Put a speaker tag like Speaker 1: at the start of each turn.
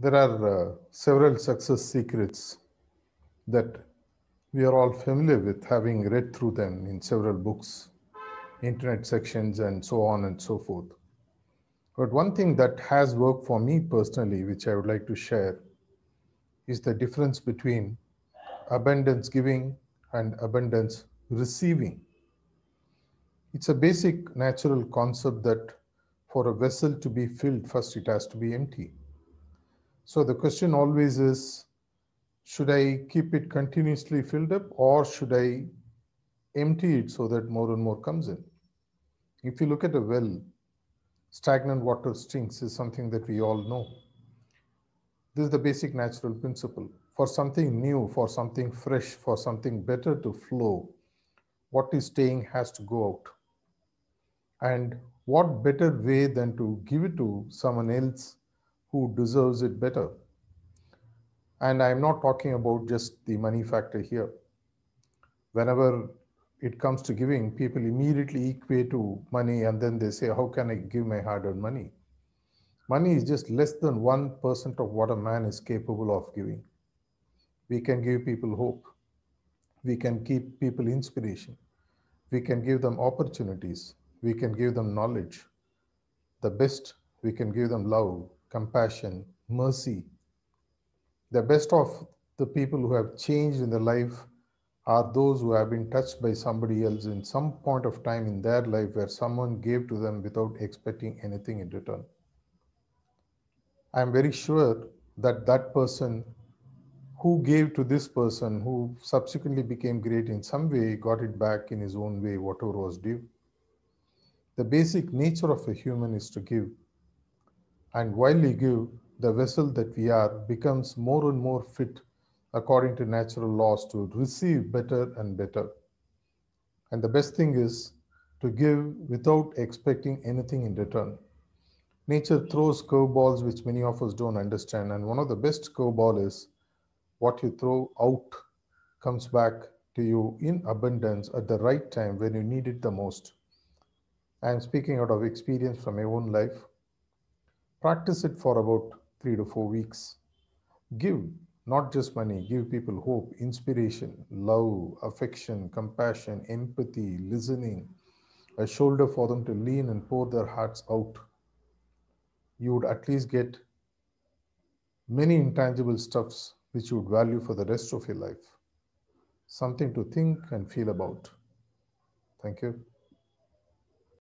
Speaker 1: There are uh, several success secrets that we are all familiar with, having read through them in several books, internet sections, and so on and so forth. But one thing that has worked for me personally, which I would like to share, is the difference between abundance giving and abundance receiving. It's a basic natural concept that for a vessel to be filled, first it has to be empty. So the question always is, should I keep it continuously filled up or should I empty it so that more and more comes in? If you look at a well, stagnant water stinks is something that we all know. This is the basic natural principle. For something new, for something fresh, for something better to flow, what is staying has to go out. And what better way than to give it to someone else who deserves it better. And I'm not talking about just the money factor here. Whenever it comes to giving, people immediately equate to money and then they say, How can I give my hard earned money? Money is just less than 1% of what a man is capable of giving. We can give people hope. We can give people inspiration. We can give them opportunities. We can give them knowledge. The best, we can give them love compassion, mercy. The best of the people who have changed in their life are those who have been touched by somebody else in some point of time in their life where someone gave to them without expecting anything in return. I am very sure that that person who gave to this person who subsequently became great in some way got it back in his own way, whatever was due. The basic nature of a human is to give and while give, the vessel that we are becomes more and more fit according to natural laws to receive better and better. And the best thing is to give without expecting anything in return. Nature throws curveballs which many of us don't understand, and one of the best curveball is what you throw out comes back to you in abundance at the right time when you need it the most. I am speaking out of experience from my own life Practice it for about three to four weeks. Give not just money, give people hope, inspiration, love, affection, compassion, empathy, listening, a shoulder for them to lean and pour their hearts out. You would at least get many intangible stuffs which you would value for the rest of your life. Something to think and feel about. Thank you.